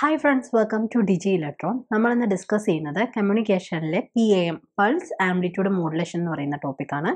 hi friends welcome to digi electron നമ്മൾ ഇന്ന് discuss ചെയ്യുന്നത് കമ്മ്യൂണിക്കേഷനിലെ P A M pulse amplitude modulation എന്ന് പറയുന്ന ടോപ്പിക്കാണ്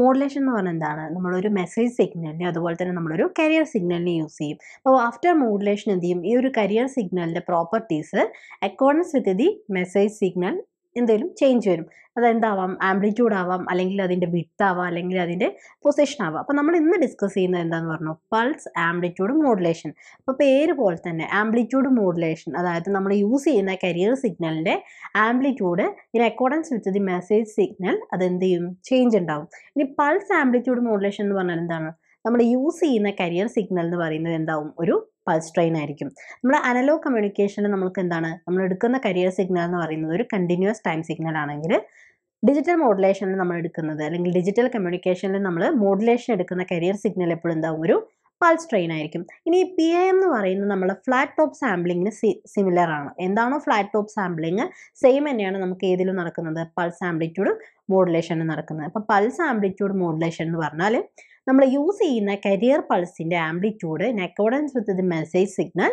മോഡുലേഷൻ എന്ന് പറഞ്ഞാൽ എന്താണ് നമ്മളൊരു മെസ്സേജ് സിഗ്നലിനെ അതുപോലെ തന്നെ നമ്മളൊരു കരിയർ സിഗ്നലിനെ യൂസ് ചെയ്യും അപ്പോൾ ആഫ്റ്റർ മോഡുലേഷൻ എന്ത് ചെയ്യും ഈ ഒരു കരിയർ സിഗ്നലിൻ്റെ properties accordance with the message signal എന്തെങ്കിലും ചേഞ്ച് വരും അതെന്താവാം ആംപ്ലിറ്റ്യൂഡ് ആവാം അല്ലെങ്കിൽ അതിൻ്റെ ആവാം അല്ലെങ്കിൽ അതിൻ്റെ പൊസിഷൻ ആവാം അപ്പോൾ നമ്മൾ ഇന്ന് ഡിസ്കസ് ചെയ്യുന്നത് എന്താണെന്ന് പറഞ്ഞു പൾസ് ആംപ്ലിറ്റ്യൂഡ് മോഡുലേഷൻ അപ്പോൾ പേര് പോലെ തന്നെ ആംപ്ലിറ്റ്യൂഡ് മോഡുലേഷൻ അതായത് നമ്മൾ യൂസ് ചെയ്യുന്ന കരിയർ സിഗ്നലിൻ്റെ amplitude in accordance with the message signal അതെന്ത് ചെയ്യും ചേഞ്ച് ഉണ്ടാവും ഇനി പൾസ് ആംപ്ലിറ്റ്യൂഡ് മോഡുലേഷൻ എന്ന് പറഞ്ഞാൽ എന്താണ് നമ്മൾ യൂസ് ചെയ്യുന്ന കരിയർ സിഗ്നൽ എന്ന് പറയുന്നത് എന്താവും ഒരു പൾസ് ട്രെയിൻ ആയിരിക്കും നമ്മുടെ അനലോഗ് കമ്മ്യൂണിക്കേഷന് നമുക്ക് എന്താണ് നമ്മൾ എടുക്കുന്ന കരിയർ സിഗ്നൽ എന്ന് പറയുന്നത് ഒരു കണ്ടിന്യൂസ് ടൈം സിഗ്നൽ ആണെങ്കിൽ ഡിജിറ്റൽ മോഡുലേഷനിൽ നമ്മൾ എടുക്കുന്നത് അല്ലെങ്കിൽ ഡിജിറ്റൽ കമ്മ്യൂണിക്കേഷനിൽ നമ്മൾ മോഡുലേഷൻ എടുക്കുന്ന കരിയർ സിഗ്നൽ എപ്പോഴും എന്താവും ഒരു പൾസ് ട്രെയിൻ ആയിരിക്കും ഇനി പി ഐ എം എന്ന് പറയുന്നത് നമ്മൾ ഫ്ലാറ്റ് ടോപ്പ് സാമ്പിളിങ്ങിന് സിമിലർ ആണ് എന്താണോ ഫ്ലാറ്റ് ടോപ്പ് സാമ്പിളിങ് സെയിം തന്നെയാണ് നമുക്ക് ഏതിലും നടക്കുന്നത് പൾസ് ആംപ്ലിറ്റ്യൂഡ് മോഡുലേഷനിൽ നടക്കുന്നത് അപ്പോൾ പൾസ് ആംപ്ലിറ്റ്യൂഡ് മോഡുലേഷൻ എന്ന് പറഞ്ഞാൽ നമ്മൾ യൂസ് ചെയ്യുന്ന കരിയർ പൾസിൻ്റെ amplitude in accordance with the message signal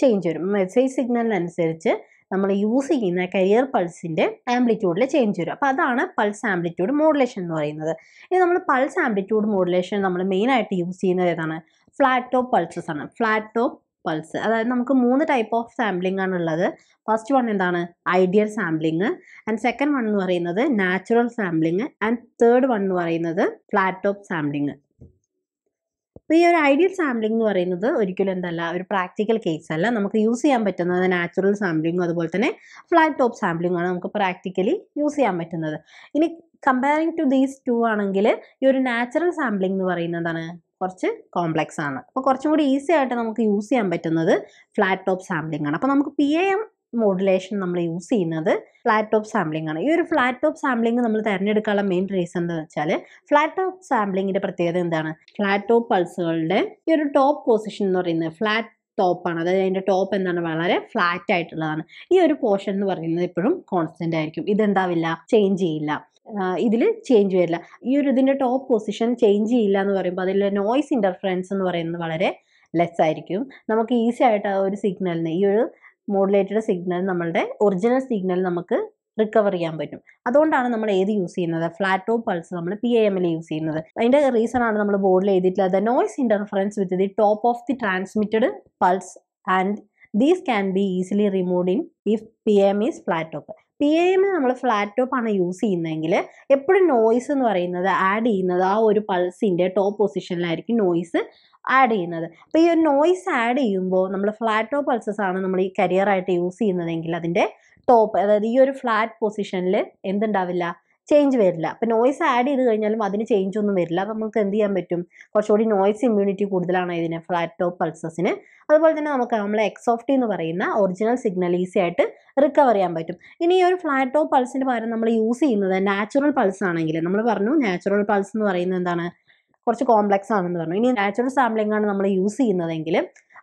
change വരും മെസ്സേജ് സിഗ്നലിനനുസരിച്ച് നമ്മൾ യൂസ് ചെയ്യുന്ന കരിയർ പൾസിൻ്റെ ആംപ്ലിറ്റ്യൂഡിൽ ചേഞ്ച് വരും അപ്പോൾ അതാണ് പൾസ് ആംപ്ലിറ്റ്യൂഡ് മോഡുലേഷൻ എന്ന് പറയുന്നത് ഇനി നമ്മൾ പൾസ് ആംപ്ലിറ്റ്യൂഡ് മോഡുലേഷൻ നമ്മൾ മെയിനായിട്ട് യൂസ് ചെയ്യുന്നത് ഏതാണ് ഫ്ലാറ്റ് ടോപ്പ് പൾസസ് ആണ് ഫ്ലാറ്റ് ടോപ്പ് പൾസ് അതായത് നമുക്ക് മൂന്ന് ടൈപ്പ് ഓഫ് സാമ്പിളിംഗ് ആണ് ഉള്ളത് ഫസ്റ്റ് വൺ എന്താണ് ideal sampling and second one എന്ന് പറയുന്നത് natural sampling and third one എന്ന് പറയുന്നത് ഫ്ലാറ്റ് ടോപ്പ് സാമ്പിളിംഗ് അപ്പോൾ ഈ ഒരു ഐഡിയൽ സാമ്പിളിംഗ് എന്ന് പറയുന്നത് ഒരിക്കലും എന്തല്ല ഒരു പ്രാക്ടിക്കൽ കേസ് അല്ല നമുക്ക് യൂസ് ചെയ്യാൻ പറ്റുന്നത് നാച്ചുറൽ സാമ്പിളിങ്ങും അതുപോലെ തന്നെ ഫ്ലാറ്റ് ടോപ്പ് സാമ്പിളിങ്ങുമാണ് നമുക്ക് പ്രാക്ടിക്കലി യൂസ് ചെയ്യാൻ പറ്റുന്നത് ഇനി കമ്പയറിങ് ടു ദീസ് ടു ആണെങ്കിൽ ഈ ഒരു നാച്ചുറൽ സാമ്പിളിംഗ് എന്ന് പറയുന്നതാണ് കുറച്ച് കോംപ്ലക്സ് ആണ് അപ്പോൾ കുറച്ചും കൂടി ഈസി ആയിട്ട് നമുക്ക് യൂസ് ചെയ്യാൻ പറ്റുന്നത് ഫ്ലാറ്റ് ടോപ്പ് സാമ്പിളിംഗ് ആണ് അപ്പോൾ നമുക്ക് പി എ എം മോഡുലേഷൻ നമ്മൾ യൂസ് ചെയ്യുന്നത് ഫ്ലാറ്റ് ടോപ്പ് സാമ്പിളിംഗ് ആണ് ഈ ഒരു ഫ്ലാറ്റ് ടോപ്പ് സാമ്പിളിംഗ് നമ്മൾ തിരഞ്ഞെടുക്കാനുള്ള മെയിൻ റീസൺ എന്ന് വെച്ചാൽ ഫ്ലാറ്റ് ടോപ്പ് സാമ്പിളിങ്ങിൻ്റെ പ്രത്യേകത എന്താണ് ഫ്ലാറ്റ് ടോപ്പ് പൾസുകളുടെ ഈ ഒരു ടോപ്പ് പൊസിഷൻ എന്ന് പറയുന്നത് ഫ്ലാറ്റ് ടോപ്പാണ് അതായത് അതിൻ്റെ ടോപ്പ് എന്താണ് വളരെ ഫ്ലാറ്റ് ആയിട്ടുള്ളതാണ് ഈ ഒരു പോർഷൻ എന്ന് പറയുന്നത് എപ്പോഴും കോൺസ്റ്റൻ്റ് ആയിരിക്കും ഇതെന്താവില്ല ചേഞ്ച് ചെയ്യില്ല ഇതിൽ ചേഞ്ച് വരില്ല ഈ ഒരു ഇതിൻ്റെ ടോപ്പ് പൊസിഷൻ ചേഞ്ച് ചെയ്യില്ല എന്ന് പറയുമ്പോൾ അതിൽ നോയ്സ് ഇൻ്റർഫറൻസ് എന്ന് പറയുന്നത് വളരെ ലെസ് ആയിരിക്കും നമുക്ക് ഈസി ആയിട്ട് ആ ഒരു സിഗ്നലിന് ഈ ഒരു മോഡുലേറ്റഡ് സിഗ്നൽ നമ്മളുടെ ഒറിജിനൽ സിഗ്നൽ നമുക്ക് റിക്കവർ ചെയ്യാൻ പറ്റും അതുകൊണ്ടാണ് നമ്മൾ ഏത് യൂസ് ചെയ്യുന്നത് ഫ്ലാറ്റ് ടോപ്പ് പൾസ് നമ്മൾ പി എ എമ്മിൽ യൂസ് ചെയ്യുന്നത് അതിൻ്റെ റീസൺ ആണ് നമ്മൾ ബോർഡിൽ എഴുതിയിട്ടുള്ളത് the noise interference with the top of the transmitted pulse and these can be easily remove in if P M is flat top P A എമ്മിൽ നമ്മൾ ഫ്ലാറ്റ് ആണ് യൂസ് ചെയ്യുന്നതെങ്കിൽ എപ്പോഴും നോയ്സ് എന്ന് പറയുന്നത് ആഡ് ചെയ്യുന്നത് ആ ഒരു പൾസിൻ്റെ ടോപ്പ് പൊസിഷനിലായിരിക്കും നോയ്സ് ആഡ് ചെയ്യുന്നത് അപ്പോൾ ഈ ഒരു നോയ്സ് ആഡ് ചെയ്യുമ്പോൾ നമ്മൾ ഫ്ലാറ്റോ പൾസസ് ആണ് നമ്മൾ ഈ കരിയറായിട്ട് യൂസ് ചെയ്യുന്നതെങ്കിൽ അതിൻ്റെ ടോപ്പ് അതായത് ഈ ഒരു ഫ്ലാറ്റ് പൊസിഷനിൽ എന്തുണ്ടാവില്ല ചേഞ്ച് വരില്ല അപ്പം നോയ്സ് ആഡ് ചെയ്ത് കഴിഞ്ഞാലും അതിന് ചേഞ്ച് ഒന്നും വരില്ല നമുക്ക് എന്ത് ചെയ്യാൻ പറ്റും കുറച്ചുകൂടി നോയ്സ് ഇമ്മ്യൂണിറ്റി കൂടുതലാണ് ഇതിന് ഫ്ലാറ്റ് ടോപ്പ് പൾസസിന് അതുപോലെ തന്നെ നമുക്ക് നമ്മൾ എക്സോഫ്റ്റി എന്ന് പറയുന്ന ഒറിജിനൽ സിഗ്നൽ ഈസി ആയിട്ട് റിക്കവർ ചെയ്യാൻ പറ്റും ഇനി ഈ ഒരു ഫ്ലാറ്റ് ടോപ്പ് പൾസിൻ്റെ പകരം നമ്മൾ യൂസ് ചെയ്യുന്നത് നാച്ചുറൽ പൾസ് ആണെങ്കിൽ നമ്മൾ പറഞ്ഞു നാച്ചുറൽ പൾസ് എന്ന് പറയുന്നത് എന്താണ് കുറച്ച് കോംപ്ലക്സ് ആണെന്ന് പറഞ്ഞു ഇനി നാച്ചുറൽ സാമ്പിളിംഗ് ആണ് നമ്മൾ യൂസ് ചെയ്യുന്നതെങ്കിൽ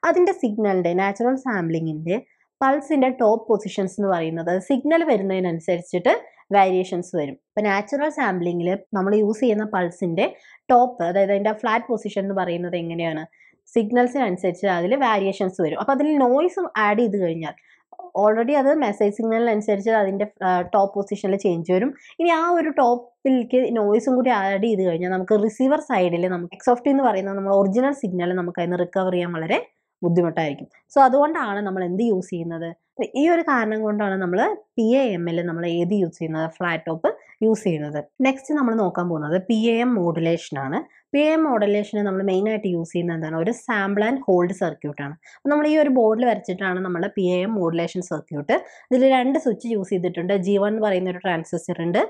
അതിൻ്റെ സിഗ്നലിൻ്റെ നാച്ചുറൽ സാമ്പിളിങ്ങിൻ്റെ പൾസിൻ്റെ ടോപ്പ് പൊസിഷൻസ് എന്ന് പറയുന്നത് സിഗ്നൽ വരുന്നതിനനുസരിച്ചിട്ട് വേരിയേഷൻസ് വരും ഇപ്പോൾ നാച്ചുറൽ സാമ്പിളിങ്ങിൽ നമ്മൾ യൂസ് ചെയ്യുന്ന പൾസിൻ്റെ ടോപ്പ് അതായത് അതിൻ്റെ ഫ്ലാറ്റ് പൊസിഷൻ എന്ന് പറയുന്നത് എങ്ങനെയാണ് സിഗ്നൽസിനനുസരിച്ച് അതിൽ വേരിയേഷൻസ് വരും അപ്പോൾ അതിൽ നോയ്സും ആഡ് ചെയ്ത് കഴിഞ്ഞാൽ ഓൾറെഡി അത് മെസ്സേജ് സിഗ്നലിനനുസരിച്ച് അതിൻ്റെ ടോപ്പ് പൊസിഷനിൽ ചേഞ്ച് വരും ഇനി ആ ഒരു ടോപ്പിലേക്ക് നോയ്സും കൂടി ആഡ് ചെയ്ത് കഴിഞ്ഞാൽ നമുക്ക് റിസീവർ സൈഡിൽ നമുക്ക് എക്സോഫ്റ്റ് എന്ന് പറയുന്ന നമ്മൾ ഒറിജിനൽ സിഗ്നൽ നമുക്ക് അതിന് റിക്കവർ ചെയ്യാൻ വളരെ ബുദ്ധിമുട്ടായിരിക്കും സോ അതുകൊണ്ടാണ് നമ്മൾ എന്ത് യൂസ് ചെയ്യുന്നത് അപ്പോൾ ഈ ഒരു കാരണം കൊണ്ടാണ് നമ്മൾ പി എ എമ്മിൽ നമ്മൾ ഏത് യൂസ് ചെയ്യുന്നത് ഫ്ലാറ്റ് ടോപ്പ് യൂസ് ചെയ്യുന്നത് നെക്സ്റ്റ് നമ്മൾ നോക്കാൻ പോകുന്നത് പി എ എം മോഡുലേഷനാണ് പി എം മോഡുലേഷന് നമ്മൾ മെയിനായിട്ട് യൂസ് ചെയ്യുന്നത് എന്താണ് ഒരു സാമ്പിൾ ആൻഡ് ഹോൾഡ് സർക്യൂട്ടാണ് അപ്പോൾ നമ്മൾ ഈ ഒരു ബോർഡിൽ വരച്ചിട്ടാണ് നമ്മൾ പി എം മോഡുലേഷൻ സർക്യൂട്ട് ഇതിൽ രണ്ട് സ്വിച്ച് യൂസ് ചെയ്തിട്ടുണ്ട് ജി വൺ എന്ന് പറയുന്ന ഒരു ട്രാൻസിസ്റ്റർ ഉണ്ട്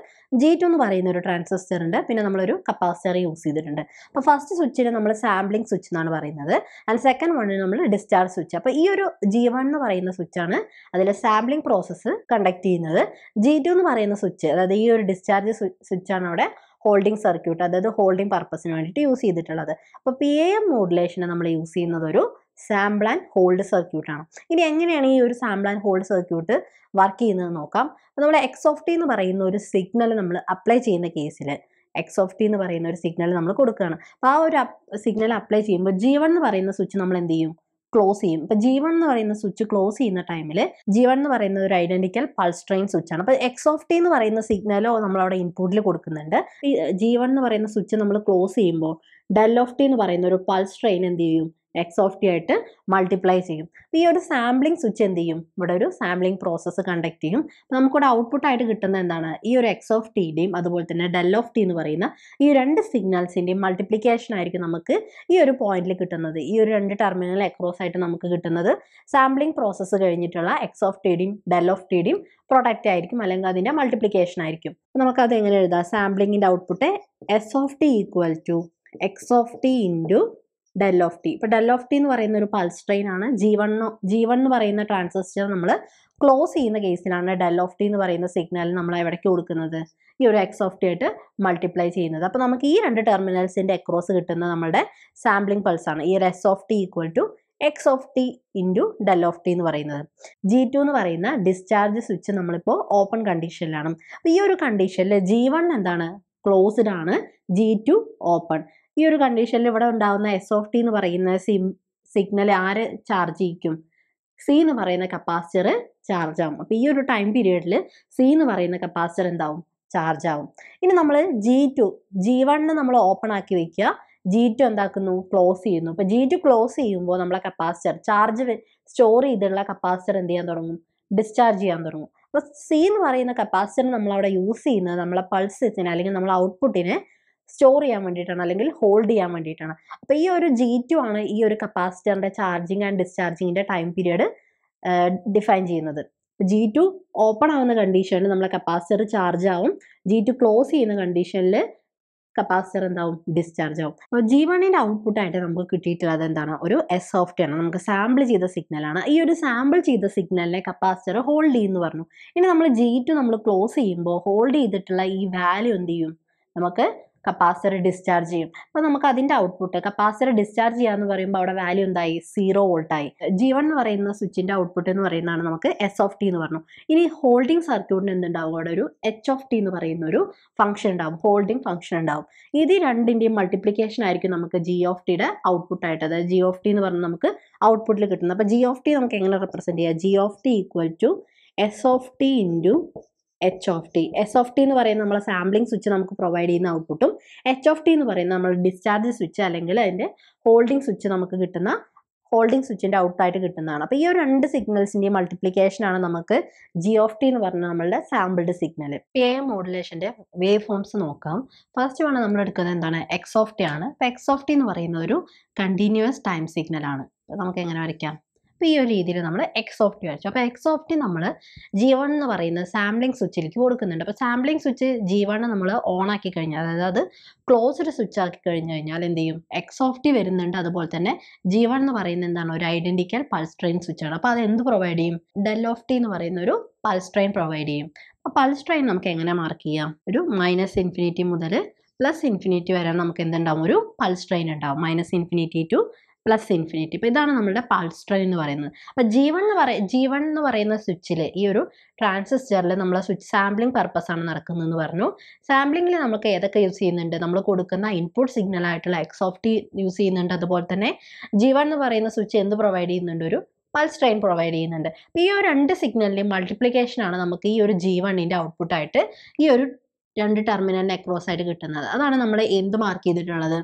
ജി ടു എന്ന് പറയുന്ന ഒരു ട്രാൻസിസ്റ്റർ ഉണ്ട് പിന്നെ നമ്മളൊരു കപ്പാസിറ്റർ യൂസ് ചെയ്തിട്ടുണ്ട് അപ്പോൾ ഫസ്റ്റ് സ്വിച്ചിന് നമ്മൾ സാമ്പിളിംഗ് സ്വിച്ച് എന്നാണ് പറയുന്നത് ആൻഡ് സെക്കൻഡ് വണ്ണിന് നമ്മൾ ഡിസ്ചാർജ് സ്വിച്ച് അപ്പോൾ ഈ ഒരു ജി വൺ എന്ന് പറയുന്ന സ്വിച്ചാണ് അതിൽ സാമ്പിളിംഗ് പ്രോസസ്സ് കണ്ടക്ട് ചെയ്യുന്നത് ജി ടു എന്ന് പറയുന്ന സ്വിച്ച് അതായത് ഈ ഒരു ഡിസ്ചാർജ് സ്വിച്ചാണ് അവിടെ ഹോൾഡിംഗ് സർക്യൂട്ട് അതായത് ഹോൾഡിംഗ് പർപ്പസിന് വേണ്ടിയിട്ട് യൂസ് ചെയ്തിട്ടുള്ളത് അപ്പോൾ പി എ എം മോഡുലേഷന് നമ്മൾ യൂസ് ചെയ്യുന്നത് ഒരു സാമ്പിൾ ആൻഡ് ഹോൾഡ് സർക്യൂട്ടാണ് ഇനി എങ്ങനെയാണ് ഈ ഒരു sample and hold circuit work ചെയ്യുന്നത് നോക്കാം നമ്മൾ എക്സ് ഓഫ് ടി എന്ന് പറയുന്ന ഒരു സിഗ്നൽ നമ്മൾ അപ്ലൈ ചെയ്യുന്ന കേസിൽ എക്സ് ഓഫ് ടി എന്ന് പറയുന്ന ഒരു സിഗ്നൽ നമ്മൾ കൊടുക്കുകയാണ് അപ്പോൾ ആ ഒരു സിഗ്നൽ അപ്ലൈ ചെയ്യുമ്പോൾ ജി വൺ എന്ന് പറയുന്ന സ്വിച്ച് നമ്മൾ എന്ത് ചെയ്യും ക്ലോസ് ചെയ്യും ഇപ്പൊ ജീവൻ എന്ന് പറയുന്ന സ്വിച്ച് ക്ലോസ് ചെയ്യുന്ന ടൈമില് ജീവൻ എന്ന് പറയുന്ന ഒരു ഐഡന്റിക്കൽ പൾസ് ട്രെയിൻ സ്വിച്ച് ആണ് അപ്പോൾ എക്സ് ഓഫ് ടി എന്ന് പറയുന്ന സിഗ്നലോ നമ്മളവിടെ ഇൻപുട്ടിൽ കൊടുക്കുന്നുണ്ട് ഈ ജീവൻ എന്ന് പറയുന്ന സ്വിച്ച് നമ്മൾ ക്ലോസ് ചെയ്യുമ്പോൾ ഡെൽ ഓഫ് ടി എന്ന് പറയുന്ന ഒരു പൾസ് ട്രെയിൻ എന്ത് ചെയ്യും എക്സ് ഓഫ് ടി ആയിട്ട് മൾട്ടിപ്ലൈ ചെയ്യും അപ്പോൾ ഈ ഒരു സാമ്പിളിംഗ് സ്വിച്ച് എന്ത് ചെയ്യും ഇവിടെ ഒരു സാമ്പിളിംഗ് പ്രോസസ്സ് കണ്ടക്ട് ചെയ്യും അപ്പോൾ നമുക്കിവിടെ ഔട്ട്പുട്ടായിട്ട് കിട്ടുന്ന എന്താണ് ഈ ഒരു എക്സ് ഓഫ് ടീൻ്റെയും അതുപോലെ തന്നെ ഡെൽ ഓഫ് ടി എന്ന് പറയുന്ന ഈ രണ്ട് സിഗ്നൽസിൻ്റെയും മൾട്ടിപ്ലിക്കേഷൻ ആയിരിക്കും നമുക്ക് ഈ ഒരു പോയിന്റിൽ കിട്ടുന്നത് ഈ ഒരു രണ്ട് ടെർമിനൽ അക്രോസ് ആയിട്ട് നമുക്ക് കിട്ടുന്നത് സാമ്പിളിംഗ് പ്രോസസ്സ് കഴിഞ്ഞിട്ടുള്ള എക്സ് ഓഫ് ടീഡിയും ഡെൽ ഓഫ് ടീഡിയും പ്രൊഡക്റ്റ് ആയിരിക്കും അല്ലെങ്കിൽ അതിൻ്റെ മൾട്ടിപ്ലിക്കേഷൻ ആയിരിക്കും നമുക്കത് എങ്ങനെ എഴുതാം സാമ്പിളിങ്ങിൻ്റെ output S of T equal to X of T into del of T ഇപ്പൊ ഡെൽ ഓഫ് ടി എന്ന് പറയുന്ന ഒരു പൾസ് ട്രെയിൻ ആണ് ജീവൺ വൺ വൺ എന്ന് പറയുന്ന ട്രാൻസിസ്റ്റർ നമ്മൾ ക്ലോസ് ചെയ്യുന്ന കേസിലാണ് ഡെൽ ഓഫ് ടി എന്ന് പറയുന്ന സിഗ്നൽ നമ്മൾ എവിടേക്ക് കൊടുക്കുന്നത് ഈ ഒരു എക്സ് ഓഫ് ടി ആയിട്ട് മൾട്ടിപ്ലൈ ചെയ്യുന്നത് അപ്പൊ നമുക്ക് ഈ രണ്ട് ടെർമിനൽസിന്റെ അക്രോസ് കിട്ടുന്ന നമ്മുടെ സാമ്പിളിംഗ് പൾസ് ആണ് ഈ ഒരു S of T equal to X of T into del of T എന്ന് പറയുന്നത് ജി ടു എന്ന് പറയുന്ന ഡിസ്ചാർജ് സ്വിച്ച് നമ്മളിപ്പോൾ ഓപ്പൺ കണ്ടീഷനിലാണ് അപ്പോൾ ഈ ഒരു കണ്ടീഷനിൽ ജി വൺ എന്താണ് ക്ലോസ്ഡ് ആണ് ജി ടു ഓപ്പൺ ഈ ഒരു കണ്ടീഷനിൽ ഇവിടെ ഉണ്ടാകുന്ന എസ് ഓഫ് ടി എന്ന് പറയുന്ന സിം സിഗ്നൽ ആര് ചാർജ് ചെയ്യിക്കും സി എന്ന് പറയുന്ന കപ്പാസിറ്റർ ചാർജ് ആവും അപ്പോൾ ഈ ഒരു ടൈം പീരീഡിൽ സി എന്ന് പറയുന്ന കപ്പാസിറ്റർ എന്താവും ചാർജ് ആവും ഇനി നമ്മൾ ജി ടു ജി വണ്ണ് നമ്മൾ ഓപ്പൺ ആക്കി വെക്കുക ജി ടു എന്താക്കുന്നു ക്ലോസ് ചെയ്യുന്നു അപ്പോൾ ജി ടു ക്ലോസ് ചെയ്യുമ്പോൾ നമ്മളെ കപ്പാസിറ്റർ ചാർജ് സ്റ്റോർ ചെയ്തിട്ടുള്ള കപ്പാസിറ്റർ എന്ത് ചെയ്യാൻ തുടങ്ങും ഡിസ്ചാർജ് ചെയ്യാൻ തുടങ്ങും അപ്പോൾ സി എന്ന് പറയുന്ന കപ്പാസിറ്റർ നമ്മൾ അവിടെ യൂസ് ചെയ്യുന്നത് നമ്മളെ പൾസസിനെ അല്ലെങ്കിൽ നമ്മളെ ഔട്ട്പുട്ടിനെ സ്റ്റോർ ചെയ്യാൻ വേണ്ടിയിട്ടാണ് അല്ലെങ്കിൽ ഹോൾഡ് ചെയ്യാൻ വേണ്ടിയിട്ടാണ് അപ്പോൾ ഈ ഒരു ജി ടു ആണ് ഈ ഒരു കപ്പാസിറ്ററിൻ്റെ ചാർജിങ് ആൻഡ് ഡിസ്ചാർജിങ്ങിൻ്റെ ടൈം പീരീഡ് ഡിഫൈൻ ചെയ്യുന്നത് ജി ടു ഓപ്പൺ ആവുന്ന കണ്ടീഷനിൽ നമ്മളെ കപ്പാസിറ്റർ ചാർജ് ആവും ജി ടു ക്ലോസ് ചെയ്യുന്ന കണ്ടീഷനിൽ കപ്പാസിറ്റർ എന്താവും ഡിസ്ചാർജ് ആവും അപ്പോൾ ജി വണ്ണിൻ്റെ ഔട്ട്പുട്ടായിട്ട് നമുക്ക് കിട്ടിയിട്ടുള്ളത് എന്താണ് ഒരു എസ് സോഫ്റ്റ് ആണ് നമുക്ക് സാമ്പിൾ ചെയ്ത സിഗ്നലാണ് ഈ ഒരു സാമ്പിൾ ചെയ്ത സിഗ്നലിനെ കപ്പാസിറ്റർ ഹോൾഡ് ചെയ്യുന്നു പറഞ്ഞു ഇനി നമ്മൾ ജി ടു നമ്മൾ ക്ലോസ് ചെയ്യുമ്പോൾ ഹോൾഡ് ചെയ്തിട്ടുള്ള ഈ വാല്യൂ എന്ത് ചെയ്യും നമുക്ക് കപ്പാസിറ്റർ ഡിസ്ചാർജ് ചെയ്യും അപ്പോൾ നമുക്ക് അതിൻ്റെ ഔട്ട്പുട്ട് കപ്പാസിറ്റർ ഡിസ്ചാർജ് ചെയ്യുക എന്ന് പറയുമ്പോൾ അവിടെ വാല്യൂ എന്തായി സീറോ വോൾട്ടായി ജി വൺ എന്ന് പറയുന്ന സ്വിച്ചിൻ്റെ ഔട്ട്പുട്ട് എന്ന് പറയുന്നതാണ് നമുക്ക് എസ് ഓഫ് ടി എന്ന് പറഞ്ഞു ഇനി ഹോൾഡിംഗ് സർക്യൂട്ടിന് എന്തുണ്ടാവും അവിടെ ഒരു എച്ച് ഓഫ് ടി എന്ന് പറയുന്ന ഒരു ഫംഗ്ഷൻ ഉണ്ടാവും ഹോൾഡിംഗ് ഫംഗ്ഷൻ ഉണ്ടാവും ഇത് രണ്ടിന്റെയും മൾട്ടിപ്ലിക്കേഷൻ ആയിരിക്കും നമുക്ക് ജി ഓഫ് ടിയുടെ ഔട്ട്പുട്ട് ആയിട്ട് അതായത് ജി ഓഫ് ടി എന്ന് പറഞ്ഞാൽ നമുക്ക് ഔട്ട്പുട്ടിൽ കിട്ടുന്നത് അപ്പോൾ ജി ഓഫ് ടി നമുക്ക് എങ്ങനെ റെപ്രസെന്റ് ചെയ്യാം G of T equal to S of T into H of T S of T എന്ന് പറയുന്ന നമ്മളെ സാമ്പിളിംഗ് സ്വിച്ച് നമുക്ക് പ്രൊവൈഡ് ചെയ്യുന്ന ഔട്ട്പുട്ടും എച്ച് ഓഫ് ടി എന്ന് പറയുന്ന നമ്മൾ ഡിസ്ചാർജ് സ്വിച്ച് അല്ലെങ്കിൽ അതിൻ്റെ ഹോൾഡിംഗ് സ്വിച്ച് നമുക്ക് കിട്ടുന്ന ഹോൾഡിംഗ് സ്വിച്ചിൻ്റെ ഔട്ടായിട്ട് കിട്ടുന്നതാണ് അപ്പോൾ ഈ ഒരു രണ്ട് സിഗ്നൽസിൻ്റെ മൾട്ടിപ്ലിക്കേഷനാണ് നമുക്ക് ജി ഓഫ് ടി എന്ന് പറഞ്ഞ നമ്മളുടെ സാമ്പിൾഡ് സിഗ്നൽ പി എ മോഡുലേഷൻ്റെ വേവ് ഫോംസ് നോക്കാം ഫസ്റ്റ് വേണം നമ്മൾ എടുക്കുന്നത് എന്താണ് എക്സ് ഓഫ് ടി ആണ് അപ്പോൾ എക്സ് ഓഫ് ടി എന്ന് പറയുന്ന ഒരു കണ്ടിന്യൂസ് ടൈം സിഗ്നലാണ് നമുക്ക് എങ്ങനെ വരയ്ക്കാം അപ്പോൾ ഈ ഒരു രീതിയിൽ നമ്മൾ എക്സ് ഓഫ് ടി വരച്ചു അപ്പോൾ എക്സ് ഓഫ് ടി നമ്മൾ ജി വൺ എന്ന് പറയുന്ന സാമ്പിളിംഗ് സ്വിച്ചിലേക്ക് കൊടുക്കുന്നുണ്ട് അപ്പോൾ സാമ്പിളിംഗ് സ്വിച്ച് ജി വൺ നമ്മൾ ഓൺ ആക്കി കഴിഞ്ഞാൽ അതായത് അത് ക്ലോസ്ഡ് സ്വിച്ച് ആക്കി കഴിഞ്ഞു കഴിഞ്ഞാൽ എന്ത് ചെയ്യും എക്സ് ഓഫ് ടി വരുന്നുണ്ട് അതുപോലെ തന്നെ ജി വൺ എന്ന് പറയുന്നത് എന്താണ് ഒരു ഐഡൻറ്റിക്കൽ പൾസ് ട്രെയിൻ സ്വിച്ചാണ് അപ്പോൾ അത് എന്ത് പ്രൊവൈഡ് ചെയ്യും ഡെൽ ഓഫ് ടി എന്ന് പറയുന്ന ഒരു പൾസ് ട്രെയിൻ പ്രൊവൈഡ് ചെയ്യും അപ്പോൾ പൾസ് ട്രെയിൻ നമുക്ക് എങ്ങനെ മാർക്ക് ചെയ്യാം ഒരു മൈനസ് ഇൻഫിനിറ്റി മുതൽ പ്ലസ് ഇൻഫിനിറ്റി വരെ നമുക്ക് എന്തുണ്ടാവും ഒരു പൾസ് ട്രെയിൻ ഉണ്ടാവും minus infinity to plus infinity അപ്പോൾ ഇതാണ് നമ്മുടെ പൾസ് ട്രെയിൻ എന്ന് പറയുന്നത് അപ്പം ജീവൻ എന്ന് പറയ ജീവൻ എന്ന് പറയുന്ന സ്വിച്ചിൽ ഈ ഒരു ട്രാൻസിസ്റ്ററിൽ നമ്മൾ സ്വിച്ച് സാമ്പിളിംഗ് പർപ്പസ് ആണ് നടക്കുന്നതെന്ന് പറഞ്ഞു സാമ്പിളിങ്ങിൽ നമുക്ക് ഏതൊക്കെ യൂസ് ചെയ്യുന്നുണ്ട് നമ്മൾ കൊടുക്കുന്ന ഇൻപുട്ട് സിഗ്നൽ ആയിട്ടുള്ള എക്സ് ഓഫ് ടി യൂസ് ചെയ്യുന്നുണ്ട് അതുപോലെ തന്നെ ജീവൻ എന്ന് പറയുന്ന സ്വിച്ച് എന്ത് പ്രൊവൈഡ് ചെയ്യുന്നുണ്ട് ഒരു പൾസ് ട്രെയിൻ പ്രൊവൈഡ് ചെയ്യുന്നുണ്ട് ഈ ഒരു രണ്ട് സിഗ്നലിൻ്റെയും മൾട്ടിപ്ലിക്കേഷനാണ് നമുക്ക് ഈ ഒരു ജി വണ്ണിൻ്റെ ഔട്ട്പുട്ടായിട്ട് ഈ ഒരു രണ്ട് ടെർമിനലിന് അക്രോസ് ആയിട്ട് കിട്ടുന്നത് അതാണ് നമ്മൾ എന്ത് മാർക്ക് ചെയ്തിട്ടുള്ളത്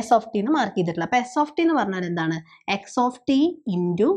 എസ് ഓഫ് ടി എന്ന് മാർക്ക് ചെയ്തിട്ടുള്ളത് അപ്പോൾ എസ് ഓഫ് ടി എന്ന് പറഞ്ഞാൽ എന്താണ് X of T into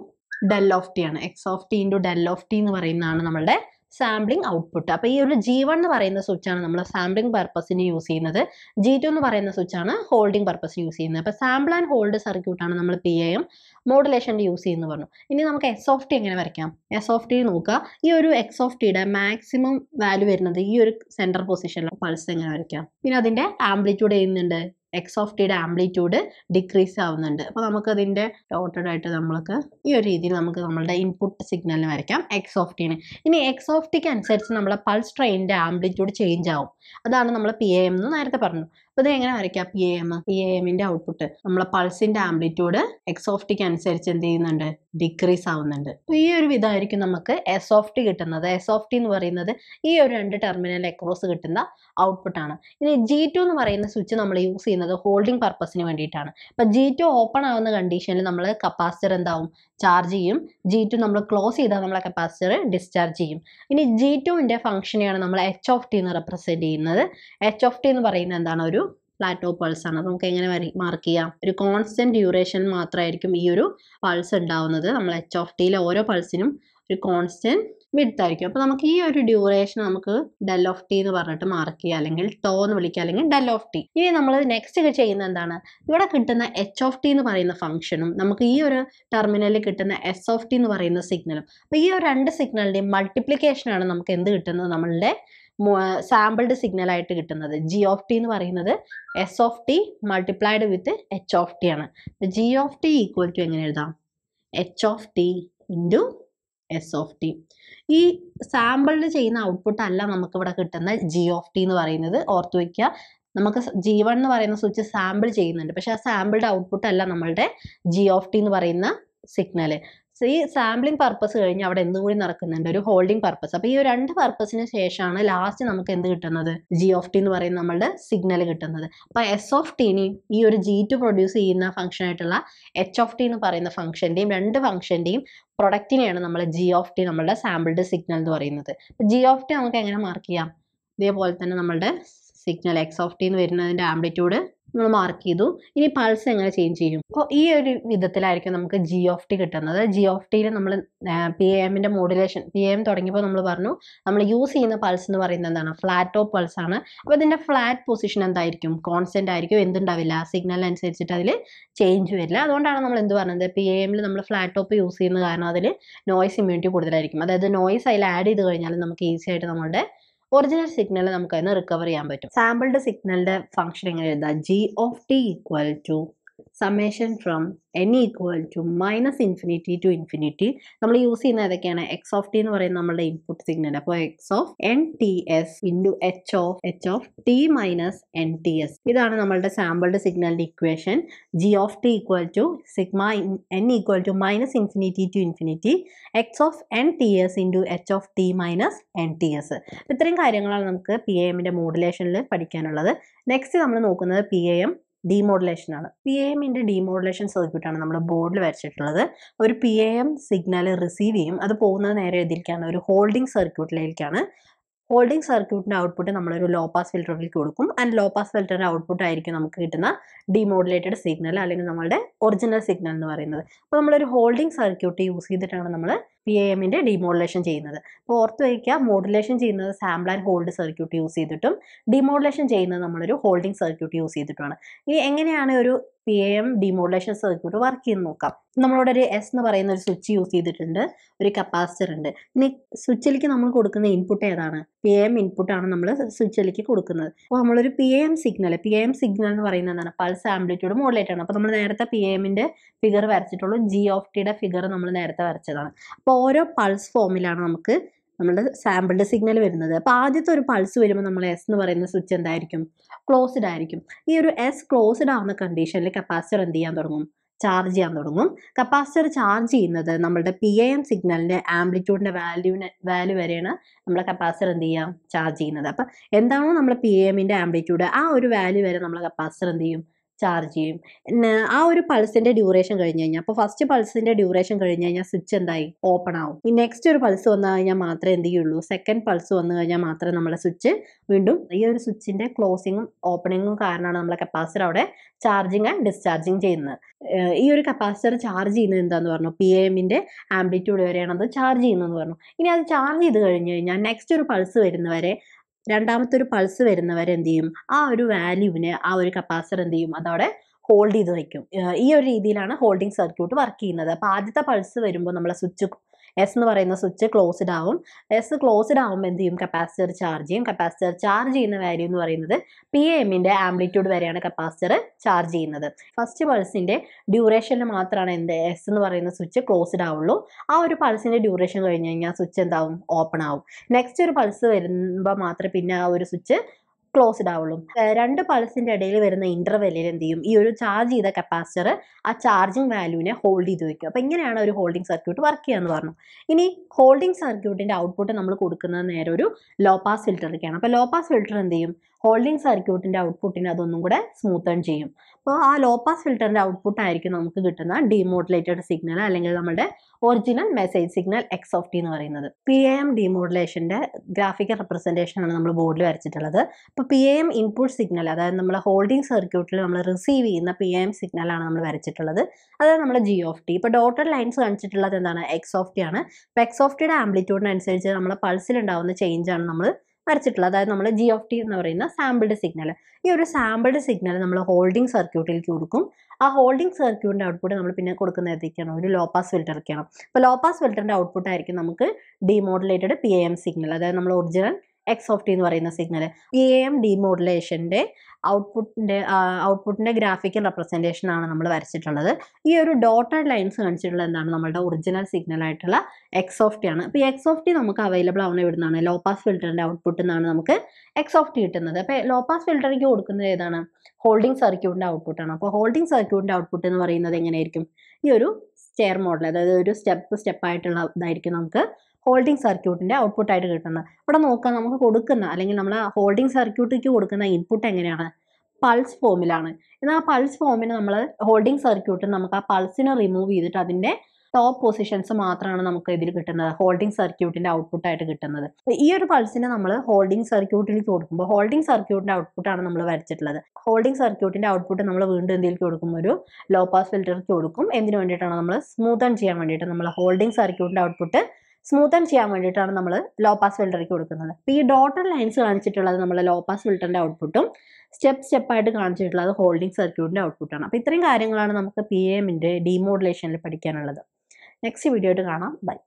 del of T ആണ് X of T into del of T എന്ന് പറയുന്നതാണ് നമ്മളുടെ സാമ്പിളിംഗ് ഔട്ട്പുട്ട് അപ്പോൾ ഈ ഒരു ജി വൺ എന്ന് പറയുന്ന സ്വിച്ചാണ് നമ്മൾ സാമ്പിളിംഗ് പർപ്പസിന് യൂസ് ചെയ്യുന്നത് ജി ടു എന്ന് പറയുന്ന സ്വിച്ച് ആണ് ഹോൾഡിംഗ് പർപ്പസിന് യൂസ് ചെയ്യുന്നത് അപ്പോൾ സാമ്പിൾ ആൻഡ് ഹോൾഡ് സർക്യൂട്ട് ആണ് നമ്മൾ പി എയും മോഡുലേഷൻ്റെ യൂസ് ചെയ്യുന്ന പറഞ്ഞു ഇനി നമുക്ക് എസ് ഓഫ് ടി എങ്ങനെ വരയ്ക്കാം എസ് ഓഫ് ടി നോക്കുക ഈ ഒരു എക്സ് ഓഫ് ടിയുടെ മാക്സിമം വാല്യൂ വരുന്നത് ഈ ഒരു സെന്റർ പൊസിഷനിലെ പൾസ് എങ്ങനെ വരയ്ക്കാം പിന്നെ അതിന്റെ ആംപ്ലിറ്റ്യൂഡ് ചെയ്യുന്നുണ്ട് എക്സ് ഓഫ് ടിയുടെ ആംപ്ലിറ്റ്യൂഡ് ഡിക്രീസ് ആവുന്നുണ്ട് അപ്പോൾ നമുക്കതിൻ്റെ ഡോട്ടഡ് ആയിട്ട് നമ്മൾക്ക് ഈ ഒരു രീതിയിൽ നമുക്ക് നമ്മളുടെ ഇൻപുട്ട് സിഗ്നലിന് വരയ്ക്കാം എക്സ് ഓഫ് ടിന് ഇനി എക്സ് ഓഫ് ടിക്ക് അനുസരിച്ച് നമ്മളെ പൾസ് ട്രെയിനിൻ്റെ ആംപ്ലിറ്റ്യൂഡ് ചേഞ്ച് ആവും അതാണ് നമ്മൾ പി എ എം എന്ന് നേരത്തെ പറഞ്ഞു അപ്പോൾ ഇത് എങ്ങനെ വരയ്ക്കാം പി എം പി എ എമ്മിൻ്റെ ഔട്ട്പുട്ട് നമ്മളെ പൾസിൻ്റെ ആംപ്ലിറ്റ്യൂഡ് എക്സ് ഓഫ് അനുസരിച്ച് എന്ത് ചെയ്യുന്നുണ്ട് ഡിക്രീസ് ആവുന്നുണ്ട് അപ്പോൾ ഈ ഒരു വിധമായിരിക്കും നമുക്ക് എസ് ഓഫ് ടി കിട്ടുന്നത് എസ് ഓഫ് ടി എന്ന് പറയുന്നത് ഈ ഒരു രണ്ട് ടെർമിനൽ എക്രോസ് കിട്ടുന്ന ഔട്ട്പുട്ടാണ് ഇനി ജി ടു എന്ന് പറയുന്ന സ്വിച്ച് നമ്മൾ യൂസ് ചെയ്യുന്നത് ഹോൾഡിംഗ് പർപ്പസിന് വേണ്ടിയിട്ടാണ് അപ്പം ജി ടു ഓപ്പൺ ആവുന്ന കണ്ടീഷനിൽ നമ്മൾ കപ്പാസിറ്റർ എന്താവും ചാർജ് ചെയ്യും ജി ടു നമ്മൾ ക്ലോസ് ചെയ്താൽ നമ്മളെ കപ്പാസിറ്റർ ഡിസ്ചാർജ് ചെയ്യും ഇനി ജി ടുവിൻ്റെ ഫംഗ്ഷനെയാണ് നമ്മൾ എച്ച് ഓഫ് ടി എന്ന് റെപ്രസെൻറ്റ് ചെയ്യുന്നത് എച്ച് ഓഫ് ടി എന്ന് പറയുന്നത് എന്താണ് ഒരു പ്ലാറ്റോ പൾസ് ആണ് നമുക്ക് എങ്ങനെ മാർക്ക് ചെയ്യാം ഒരു കോൺസ്റ്റന്റ് ഡ്യൂറേഷൻ മാത്രമായിരിക്കും ഈ ഒരു പൾസ് ഉണ്ടാവുന്നത് നമ്മൾ എച്ച് ഓഫ് ടിയിലെ ഓരോ പൾസിനും ഒരു കോൺസ്റ്റന്റ് വിഡ്ത്ത് ആയിരിക്കും അപ്പോൾ നമുക്ക് ഈ ഒരു ഡ്യൂറേഷൻ നമുക്ക് ഡെൽ ഓഫ് ടി എന്ന് പറഞ്ഞിട്ട് മാർക്ക് ചെയ്യുക അല്ലെങ്കിൽ ടോ എന്ന് വിളിക്കുക അല്ലെങ്കിൽ ഡെൽ ഓഫ് ടി ഇനി നമ്മൾ നെക്സ്റ്റ് ചെയ്യുന്ന എന്താണ് ഇവിടെ കിട്ടുന്ന എച്ച് ഓഫ് ടി എന്ന് പറയുന്ന ഫംഗ്ഷനും നമുക്ക് ഈ ഒരു ടെർമിനലിൽ കിട്ടുന്ന എസ് ഓഫ് ടി എന്ന് പറയുന്ന സിഗ്നലും അപ്പോൾ ഈ ഒരു രണ്ട് സിഗ്നലിൻ്റെയും മൾട്ടിപ്ലിക്കേഷനാണ് നമുക്ക് എന്ത് കിട്ടുന്നത് നമ്മളുടെ സാമ്പിൾഡ് സിഗ്നൽ ആയിട്ട് കിട്ടുന്നത് ജി ഓഫ് ടി എന്ന് പറയുന്നത് S of T multiplied with H of T ആണ് G of T equal to എങ്ങനെ എഴുതാം H of T into S of T ഈ സാമ്പിളിൽ ചെയ്യുന്ന ഔട്ട്പുട്ട് അല്ല നമുക്കിവിടെ കിട്ടുന്ന ജി ഓഫ് ടി എന്ന് പറയുന്നത് ഓർത്തു വയ്ക്കുക നമുക്ക് ജി വൺ എന്ന് പറയുന്ന സ്വിച്ച് സാമ്പിൾ ചെയ്യുന്നുണ്ട് പക്ഷെ ആ സാമ്പിളുടെ ഔട്ട്പുട്ട് അല്ല നമ്മളുടെ ജി ഓഫ് ടി എന്ന് പറയുന്ന സിഗ്നൽ ഈ സാമ്പിളിംഗ് പർപ്പസ് കഴിഞ്ഞ് അവിടെ എന്തുകൂടി കൂടി നടക്കുന്നുണ്ട് ഒരു ഹോൾഡിംഗ് പർപ്പസ് അപ്പോൾ ഈ രണ്ട് പർപ്പസിന് ശേഷമാണ് ലാസ്റ്റ് നമുക്ക് എന്ത് കിട്ടുന്നത് ജി ഓഫ് ടി എന്ന് പറയുന്ന നമ്മളുടെ സിഗ്നൽ കിട്ടുന്നത് അപ്പോൾ എസ് ഓഫ് ടീനെയും ഈ ഒരു ജി ടു പ്രൊഡ്യൂസ് ചെയ്യുന്ന ഫംഗ്ഷൻ ആയിട്ടുള്ള എച്ച് ഓഫ് ടി എന്ന് പറയുന്ന ഫംഗ്ഷന്റെയും രണ്ട് ഫംഗ്ഷന്റെയും പ്രൊഡക്റ്റിനെയാണ് നമ്മൾ ജി ഓഫ് ടി നമ്മളുടെ സാമ്പിളിന്റെ സിഗ്നൽ എന്ന് പറയുന്നത് ജി ഓഫ് ടി നമുക്ക് എങ്ങനെ മാർക്ക് ചെയ്യാം ഇതേപോലെ തന്നെ നമ്മളുടെ സിഗ്നൽ എക്സ് ഓഫ് ടി എന്ന് വരുന്നതിൻ്റെ ആംപ്ലിറ്റ്യൂഡ് നമ്മൾ മാർക്ക് ചെയ്തു ഇനി പൾസ് എങ്ങനെ ചേഞ്ച് ചെയ്യും അപ്പോൾ ഈ ഒരു വിധത്തിലായിരിക്കും നമുക്ക് ജി ഓഫ് ടി കിട്ടുന്നത് ജി ഓഫ് ടിയിൽ നമ്മൾ പി എമ്മിൻ്റെ മോഡുലേഷൻ പി എം തുടങ്ങിയപ്പോൾ നമ്മൾ പറഞ്ഞു നമ്മൾ യൂസ് ചെയ്യുന്ന പൾസ് എന്ന് പറയുന്നത് എന്താണ് ഫ്ലാറ്റ് ടോപ്പ് പൾസ് ആണ് അപ്പോൾ ഇതിൻ്റെ ഫ്ലാറ്റ് പൊസിഷൻ എന്തായിരിക്കും കോൺസ്റ്റൻ്റ് ആയിരിക്കും എന്തുണ്ടാവില്ല സിഗ്നൽ അനുസരിച്ചിട്ട് അതിൽ ചേഞ്ച് വരില്ല അതുകൊണ്ടാണ് നമ്മൾ എന്ത് പറഞ്ഞത് പി എമ്മിൽ നമ്മൾ ഫ്ലാറ്റ് ടോപ്പ് യൂസ് ചെയ്യുന്ന കാരണം അതിൽ നോയ്സ് ഇമ്മ്യൂണിറ്റി കൂടുതലായിരിക്കും അതായത് നോയ്സ് അതിൽ ആഡ് ചെയ്ത് കഴിഞ്ഞാൽ നമുക്ക് ഈസി ആയിട്ട് നമ്മളുടെ ഒറിജിനൽ സിഗ്നൽ നമുക്ക് അതിന് റിക്കവർ ചെയ്യാൻ പറ്റും സാമ്പിൾഡ് സിഗ്നലിന്റെ ഫംഗ്ഷൻ എങ്ങനെ എഴുതാം G of T equal to summation from N equal to minus infinity to infinity നമ്മൾ യൂസ് ചെയ്യുന്ന ഏതൊക്കെയാണ് എക്സ് ഓഫ് ടി എന്ന് പറയുന്നത് നമ്മളുടെ ഇൻപുട്ട് സിഗ്നൽ അപ്പോൾ X of N T S into H of H of T minus N T S ഇതാണ് നമ്മളുടെ sampled സിഗ്നലിൻ്റെ equation G of T equal to sigma N equal to minus infinity to infinity X of N T S into H of T minus N T S ഇത്രയും കാര്യങ്ങളാണ് നമുക്ക് P എമ്മിൻ്റെ മോഡുലേഷനിൽ പഠിക്കാനുള്ളത് next നമ്മൾ നോക്കുന്നത് പി എ എം ഡീമോഡുലേഷൻ ആണ് P എമ്മിൻ്റെ demodulation സർക്യൂട്ടാണ് നമ്മൾ ബോർഡിൽ വരച്ചിട്ടുള്ളത് ഒരു പി എം സിഗ്നൽ റിസീവ് ചെയ്യും അത് പോകുന്നത് നേരെ ഇതിലേക്കാണ് ഒരു ഹോൾഡിംഗ് സർക്യൂട്ടിലേക്കാണ് ഹോൾഡിംഗ് സർക്യൂട്ടിൻ്റെ ഔട്ട്പുട്ട് നമ്മളൊരു ലോ പാസ് ഫിൽറ്ററിലേക്ക് കൊടുക്കും ആൻഡ് ലോ പാസ് ഫിൽറ്ററിൻ്റെ ഔട്ട്പുട്ട് ആയിരിക്കും നമുക്ക് കിട്ടുന്ന ഡിമോഡുലേറ്റഡ് സിഗ്നൽ അല്ലെങ്കിൽ നമ്മളുടെ ഒറിജിനൽ സിഗ്നൽ എന്ന് പറയുന്നത് അപ്പോൾ നമ്മളൊരു ഹോൾഡിംഗ് സർക്യൂട്ട് യൂസ് ചെയ്തിട്ടാണ് നമ്മൾ പി എ എമ്മിൻ്റെ ഡിമോഡുലേഷൻ ചെയ്യുന്നത് അപ്പോൾ ഓർത്ത് വയ്ക്കുക മോഡുലേഷൻ ചെയ്യുന്നത് sample and hold circuit use ചെയ്തിട്ടും ഡിമോഡുലേഷൻ ചെയ്യുന്നത് നമ്മളൊരു ഹോൾഡിംഗ് സർക്യൂട്ട് യൂസ് ചെയ്തിട്ടുമാണ് ഈ എങ്ങനെയാണ് ഒരു P A M demodulation circuit work ചെയ്ത് നോക്കാം നമ്മളോട് ഒരു എസ് എന്ന് പറയുന്ന ഒരു സ്വിച്ച് യൂസ് ചെയ്തിട്ടുണ്ട് ഒരു കപ്പാസിറ്റർ ഉണ്ട് ഇനി സ്വിച്ചിലേക്ക് നമ്മൾ കൊടുക്കുന്ന ഇൻപുട്ട് ഏതാണ് പി എം ഇൻപുട്ടാണ് നമ്മൾ സ്വിച്ചിലേക്ക് കൊടുക്കുന്നത് അപ്പോൾ നമ്മളൊരു P M signal P M signal എന്ന് പറയുന്നത് എന്താണ് പൾസ് ആംപ്ലിറ്റ്യൂഡ് മോഡുലേറ്റ് ആണ് അപ്പോൾ നമ്മൾ നേരത്തെ പി എമ്മിൻ്റെ ഫിഗർ വരച്ചിട്ടുള്ളൂ ജി ഓഫ് ടിയുടെ ഫിഗർ നമ്മൾ നേരത്തെ വരച്ചതാണ് അപ്പോൾ ഓരോ പൾസ് ഫോമിലാണ് നമുക്ക് നമ്മുടെ സാമ്പിളിൻ്റെ സിഗ്നൽ വരുന്നത് അപ്പോൾ ആദ്യത്തെ ഒരു പൾസ് വരുമ്പോൾ നമ്മൾ എസ് എന്ന് പറയുന്ന സ്വിച്ച് എന്തായിരിക്കും ക്ലോസ്ഡ് ആയിരിക്കും ഈ ഒരു എസ് ക്ലോസ്ഡ് ആവുന്ന കണ്ടീഷനിൽ കപ്പാസിറ്റർ എന്ത് ചെയ്യാൻ തുടങ്ങും ചാർജ് ചെയ്യാൻ തുടങ്ങും കപ്പാസിറ്റർ ചാർജ് ചെയ്യുന്നത് നമ്മളുടെ പി എ എം സിഗ്നലിൻ്റെ ആംബ്ലിറ്റ്യൂഡിൻ്റെ വാല്യൂവിന് വാല്യൂ വരെയാണ് നമ്മളെ കപ്പാസിറ്റർ എന്ത് ചെയ്യാം ചാർജ് ചെയ്യുന്നത് അപ്പം എന്താണോ നമ്മൾ പി എ എമ്മിൻ്റെ ആംപ്ലിറ്റ്യൂഡ് ആ ഒരു വാല്യൂ വരെ നമ്മളെ കപ്പാസിറ്റർ എന്ത് ചെയ്യും ചാർജ് ചെയ്യും ആ ഒരു പൾസിന്റെ ഡ്യൂറേഷൻ കഴിഞ്ഞ് കഴിഞ്ഞാൽ അപ്പോൾ ഫസ്റ്റ് പൾസിന്റെ ഡ്യൂറേഷൻ കഴിഞ്ഞ് കഴിഞ്ഞാൽ സ്വിച്ച് എന്തായി ഓപ്പൺ ആവും ഈ നെക്സ്റ്റ് ഒരു പൾസ് വന്നു കഴിഞ്ഞാൽ മാത്രമേ എന്ത് ചെയ്യുള്ളൂ സെക്കൻഡ് പൾസ് വന്നു കഴിഞ്ഞാൽ മാത്രമേ നമ്മളെ സ്വിച്ച് വീണ്ടും ഈ ഒരു സ്വിച്ചിന്റെ ക്ലോസിങ്ങും ഓപ്പണിങ്ങും കാരണമാണ് നമ്മളെ കപ്പാസിറ്റർ അവിടെ ചാർജിങ് ആൻഡ് ഡിസ്ചാർജിങ് ചെയ്യുന്നത് ഈ ഒരു കപ്പാസിറ്റർ ചാർജ് ചെയ്യുന്നത് എന്താന്ന് പറഞ്ഞു പി എമ്മിന്റെ ആംപ്ലിറ്റ്യൂഡ് വരെയാണ് അത് ചാർജ് ചെയ്യുന്നതെന്ന് പറഞ്ഞു ഇനി അത് ചാർജ് ചെയ്ത് കഴിഞ്ഞു കഴിഞ്ഞാൽ നെക്സ്റ്റ് ഒരു പൾസ് വരുന്നവരെ രണ്ടാമത്തെ ഒരു പൾസ് വരുന്നവരെ എന്ത് ചെയ്യും ആ ഒരു വാല്യൂവിന് ആ ഒരു കപ്പാസിറ്റർ എന്ത് ചെയ്യും അതവിടെ ഹോൾഡ് ചെയ്ത് വയ്ക്കും ഈ ഒരു രീതിയിലാണ് ഹോൾഡിംഗ് സർക്യൂട്ട് വർക്ക് ചെയ്യുന്നത് അപ്പോൾ ആദ്യത്തെ പൾസ് വരുമ്പോൾ നമ്മളെ സ്വിച്ച് എസ് എന്ന് പറയുന്ന സ്വിച്ച് ക്ലോസ്ഡ് ആവും എസ് ക്ലോസ്ഡ് ആവുമ്പോൾ എന്ത് ചെയ്യും കപ്പാസിറ്റർ ചാർജ് ചെയ്യും കപ്പാസിറ്റർ ചാർജ് ചെയ്യുന്ന വാല്യൂ എന്ന് പറയുന്നത് പി എമ്മിൻ്റെ ആംപ്ലിറ്റ്യൂഡ് വരെയാണ് കപ്പാസിറ്റർ ചാർജ് ചെയ്യുന്നത് ഫസ്റ്റ് പൾസിൻ്റെ ഡ്യൂറേഷന് മാത്രമാണ് എന്ത് എസ് എന്ന് പറയുന്ന സ്വിച്ച് ക്ലോസ്ഡ് ആവുള്ളൂ ആ ഒരു പൾസിൻ്റെ ഡ്യൂറേഷൻ കഴിഞ്ഞ് കഴിഞ്ഞാൽ സ്വിച്ച് എന്താവും ഓപ്പൺ ആവും നെക്സ്റ്റ് ഒരു പൾസ് വരുമ്പോൾ മാത്രമേ പിന്നെ ആ ഒരു സ്വിച്ച് ക്ലോസ്ഡ് ആവുള്ളൂ രണ്ട് പൾസിന്റെ ഇടയിൽ വരുന്ന ഇന്റർവെല്ലിൽ എന്ത് ചെയ്യും ഈ ഒരു ചാർജ് ചെയ്ത കപ്പാസിറ്റർ ആ ചാർജിങ് വാല്യൂവിനെ ഹോൾഡ് ചെയ്ത് വെക്കും അപ്പോൾ ഇങ്ങനെയാണ് ഒരു ഹോൾഡിംഗ് സർക്യൂട്ട് വർക്ക് ചെയ്യാന്ന് പറഞ്ഞു ഇനി ഹോൾഡിംഗ് സർക്യൂട്ടിന്റെ ഔട്ട്പുട്ട് നമ്മൾ കൊടുക്കുന്നത് നേരെ ഒരു ലോ പാസ് ഫിൽറ്ററൊക്കെയാണ് അപ്പോൾ ലോ പാസ് ഫിൽറ്റർ എന്ത് ചെയ്യും ഹോൾഡിംഗ് സർക്യൂട്ടിന്റെ ഔട്ട്പുട്ടിനെ അതൊന്നും കൂടെ സ്മൂത്തൺ ചെയ്യും അപ്പോൾ ആ ലോ പാസ് ഫിൽറ്ററിൻ്റെ ഔട്ട്പുട്ട് ആയിരിക്കും നമുക്ക് കിട്ടുന്ന ഡിമോഡുലേറ്റഡ് സിഗ്നൽ അല്ലെങ്കിൽ നമ്മുടെ original message signal X of T എന്ന് പറയുന്നത് പി എ എം ഡിമോഡുലേഷൻ്റെ ഗ്രാഫിക്കൽ ആണ് നമ്മൾ ബോർഡിൽ വരച്ചിട്ടുള്ളത് അപ്പോൾ P A M input signal അതായത് നമ്മൾ ഹോൾഡിംഗ് സർക്യൂട്ടിൽ നമ്മൾ റിസീവ് ചെയ്യുന്ന പി എ എം സിഗ്നലാണ് നമ്മൾ വരച്ചിട്ടുള്ളത് അതായത് നമ്മുടെ ജി ഓഫ് ടി ഇപ്പോൾ ഡോട്ടഡ് ലൈൻസ് കാണിച്ചിട്ടുള്ളത് എന്താണ് എക്സ് ഓഫ് ടി ആണ് അപ്പോൾ എക്സ് ഓഫ് ടിയുടെ ആംപ്ലിറ്റ്യൂഡിനനുസരിച്ച് നമ്മളെ പൾസിലുണ്ടാവുന്ന ചേഞ്ചാണ് നമ്മൾ വരച്ചിട്ടുള്ളത് അതായത് നമ്മൾ ജി ഓഫ് ടി എന്ന് പറയുന്ന സാമ്പിൾഡ് സിഗ്നൽ ഈ ഒരു സാമ്പിൾഡ് സിഗ്നൽ നമ്മൾ ഹോൾഡിംഗ് സർക്യൂട്ടിലേക്ക് കൊടുക്കും ആ ഹോൾഡിംഗ് സർക്യൂട്ടിൻ്റെ ഔട്ട്പുട്ട് നമ്മൾ പിന്നെ എത്തിക്കണം ഒരു ലോ പാസ് ഫിൽറ്ററൊക്കെയാണ് അപ്പോൾ ലോ പാസ് ഫിൽറ്ററിൻ്റെ ഔട്ട്പുട്ട് ആയിരിക്കും നമുക്ക് ഡിമോഡുലേറ്റഡ് പി എം സിഗ്നൽ അതായത് നമ്മൾ ഒറിജിനൽ എക്സ് ഓഫ് ടി എന്ന് പറയുന്ന സിഗ്നൽ എ എം ഡിമോഡുലേഷൻ്റെ ഔട്ട്പുട്ടിൻ്റെ ഔട്ട്പുട്ടിൻ്റെ ഗ്രാഫിക്കൽ റെപ്രസെൻറ്റേഷൻ ആണ് നമ്മൾ വരച്ചിട്ടുള്ളത് ഈ ഒരു ഡോട്ടഡ് ലൈൻസ് കാണിച്ചിട്ടുള്ളത് എന്താണ് നമ്മളുടെ ഒറിജിനൽ സിഗ്നൽ ആയിട്ടുള്ള എക്സ് ഓഫ് ടി ആണ് അപ്പോൾ എക്സ് ഓഫ് ടി നമുക്ക് അവൈലബിൾ ആവുന്ന ഇവിടുന്നാണ് ലോ പാസ് ഫിൽറ്ററിൻ്റെ ഔട്ട്പുട്ടിൽ നിന്നാണ് നമുക്ക് എക്സ് ഓഫ് ടി കിട്ടുന്നത് അപ്പോൾ ലോ പാസ് ഫിൽറ്ററിക്ക് കൊടുക്കുന്നത് ഏതാണ് ഹോൾഡിംഗ് സർക്യൂട്ടിൻ്റെ ഔട്ട്പുട്ടാണ് അപ്പോൾ ഹോൾഡിംഗ് സർക്യൂട്ടിൻ്റെ ഔട്ട്പുട്ട് എന്ന് പറയുന്നത് എങ്ങനെയായിരിക്കും ഈ ഒരു സ്റ്റെയർ മോഡൽ അതായത് ഒരു സ്റ്റെപ്പ് സ്റ്റെപ്പായിട്ടുള്ള ഇതായിരിക്കും നമുക്ക് ഹോൾഡിംഗ് സർക്യൂട്ടിൻ്റെ ആയിട്ട് കിട്ടുന്നത് ഇവിടെ നോക്കാം നമുക്ക് കൊടുക്കുന്ന അല്ലെങ്കിൽ നമ്മൾ ഹോൾഡിംഗ് സർക്യൂട്ടിലേക്ക് കൊടുക്കുന്ന ഇൻപുട്ട് എങ്ങനെയാണ് പൾസ് ഫോമിലാണ് എന്നാൽ ആ പൾസ് ഫോമിന് നമ്മൾ ഹോൾഡിംഗ് സർക്യൂട്ടിൽ നമുക്ക് ആ പൾസിനെ റിമൂവ് ചെയ്തിട്ട് അതിൻ്റെ ടോപ്പ് പൊസിഷൻസ് മാത്രമാണ് നമുക്ക് ഇതിൽ കിട്ടുന്നത് ഹോൾഡിംഗ് സർക്യൂട്ടിന്റെ ആയിട്ട് കിട്ടുന്നത് ഈ ഒരു പൾസിനെ നമ്മൾ ഹോൾഡിംഗ് സർക്യൂട്ടിലേക്ക് കൊടുക്കുമ്പോൾ ഹോൾഡിംഗ് സർക്യൂട്ടിന്റെ ആണ് നമ്മൾ വരച്ചിട്ടുള്ളത് ഹോൾഡിംഗ് സർക്യൂട്ടിന്റെ ഔട്ട്പുട്ട് നമ്മൾ വീണ്ടും എന്തിലേക്ക് കൊടുക്കും ഒരു ലോ പാസ് ഫിൽറ്ററിലേക്ക് കൊടുക്കും എന്തിനു വേണ്ടിയിട്ടാണ് നമ്മൾ സ്മൂത്തൺ ചെയ്യാൻ വേണ്ടിയിട്ട് നമ്മൾ ഹോൾഡിംഗ് സർക്യൂട്ടിന്റെ ഔട്ട്പുട്ട് ആൻഡ് ചെയ്യാൻ വേണ്ടിയിട്ടാണ് നമ്മൾ ലോ പാസ് ഫിൽറ്ററിക്ക് കൊടുക്കുന്നത് അപ്പോൾ ഈ ഡോട്ടർ ലൈൻസ് കാണിച്ചിട്ടുള്ളത് നമ്മൾ ലോ പാസ് ഫിൽറ്ററിൻ്റെ ഔട്ട്പുട്ടും സ്റ്റെപ്പ് സ്റ്റെപ്പായിട്ട് കാണിച്ചിട്ടുള്ളത് ഹോൾഡിംഗ് സർക്യൂട്ടിൻ്റെ ഔട്ട്പുട്ടാണ് അപ്പോൾ ഇത്രയും കാര്യങ്ങളാണ് നമുക്ക് പി എമ്മിൻ്റെ ഡിമോഡുലേഷനിൽ പഠിക്കാനുള്ളത് നെക്സ്റ്റ് വീഡിയോ ആയിട്ട് കാണാം ബൈ